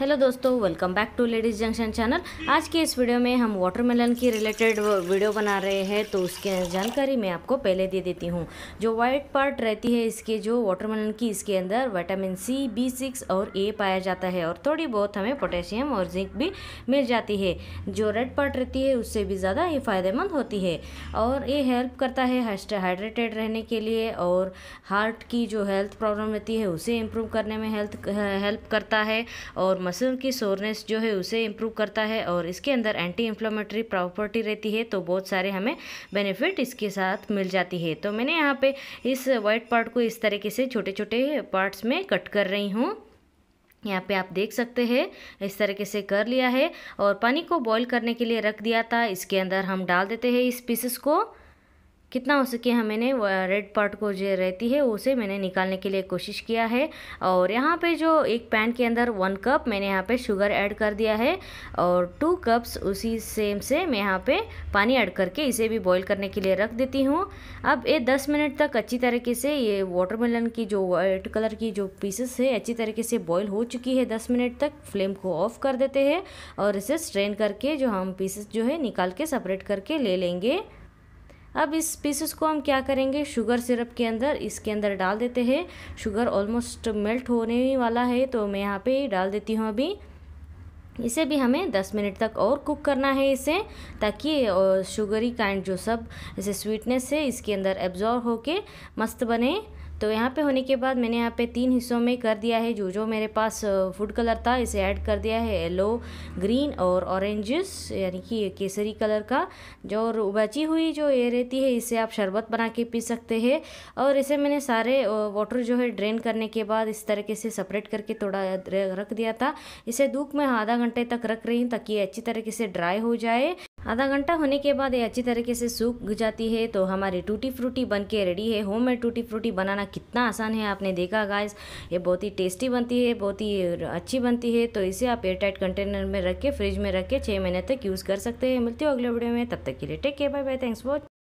hello दोस्तों welcome back to ladies junction channel आज के इस वीडियो में हम वाटरमेलन की रिलेटेड वीडियो बना रहे हैं तो उसकी जानकारी मैं आपको पहले दे देती हूँ जो वाइट पार्ट रहती है इसके जो वाटरमेलन की इसके अंदर विटामिन सी बी सिक्स और ए पाया जाता है और थोड़ी बहुत हमें पोटेशियम और जिंक भी मिल जाती है जो रेड पार्ट रहती है उससे भी ज़्यादा ये फ़ायदेमंद होती है और ये हेल्प करता है हाइड्रेटेड रहने के लिए और हार्ट की जो हेल्थ प्रॉब्लम रहती है उसे इम्प्रूव करने में हेल्थ हेल्प करता है और मसल की सोरनेस जो है उसे इम्प्रूव करता है और इसके अंदर एंटी इन्फ्लामेटरी प्रॉपर्टी रहती है तो बहुत सारे हमें बेनिफिट इसके साथ मिल जाती है तो मैंने यहाँ पे इस वाइट पार्ट को इस तरीके से छोटे छोटे पार्ट्स में कट कर रही हूँ यहाँ पे आप देख सकते हैं इस तरीके से कर लिया है और पानी को बॉईल करने के लिए रख दिया था इसके अंदर हम डाल देते हैं इस पीसेस को कितना हो सके हाँ मैंने रेड पार्ट को जो रहती है उसे मैंने निकालने के लिए कोशिश किया है और यहाँ पे जो एक पैन के अंदर वन कप मैंने यहाँ पे शुगर ऐड कर दिया है और टू कप्स उसी सेम से मैं यहाँ पे पानी ऐड करके इसे भी बॉईल करने के लिए रख देती हूँ अब ये दस मिनट तक अच्छी तरीके से ये वाटरमेलन की जो वाइट कलर की जो पीसेस है अच्छी तरीके से बॉयल हो चुकी है दस मिनट तक फ्लेम को ऑफ कर देते हैं और इसे स्ट्रेन करके जो हम पीसेस जो है निकाल के सेपरेट करके ले लेंगे अब इस पीसेस को हम क्या करेंगे शुगर सिरप के अंदर इसके अंदर डाल देते हैं शुगर ऑलमोस्ट मेल्ट होने ही वाला है तो मैं यहाँ पे डाल देती हूँ अभी इसे भी हमें 10 मिनट तक और कुक करना है इसे ताकि शुगरी काइंड जो सब इसे स्वीटनेस है इसके अंदर एब्जॉर्व होके मस्त बने तो यहाँ पे होने के बाद मैंने यहाँ पे तीन हिस्सों में कर दिया है जो जो मेरे पास फूड कलर था इसे ऐड कर दिया है येलो ग्रीन और ऑरेंजेस यानी कि केसरी कलर का जो और बची हुई जो ये रहती है इसे आप शरबत बना के पी सकते हैं और इसे मैंने सारे वाटर जो है ड्रेन करने के बाद इस तरीके से सेपरेट करके थोड़ा रख दिया था इसे धूप में आधा घंटे तक रख रही हूँ ताकि अच्छी तरीके से ड्राई हो जाए आधा घंटा होने के बाद ये अच्छी तरीके से सूख जाती है तो हमारी टूटी फ्रूटी बन के रेडी है होम मेड टूटी फ्रूटी बनाना कितना आसान है आपने देखा गाइस ये बहुत ही टेस्टी बनती है बहुत ही अच्छी बनती है तो इसे आप एयरटाइट कंटेनर में रख के फ्रिज में रख के छः महीने तक यूज़ कर सकते हैं मिलती हो अगले वीडियो में तब तक के लिए take care bye bye thanks for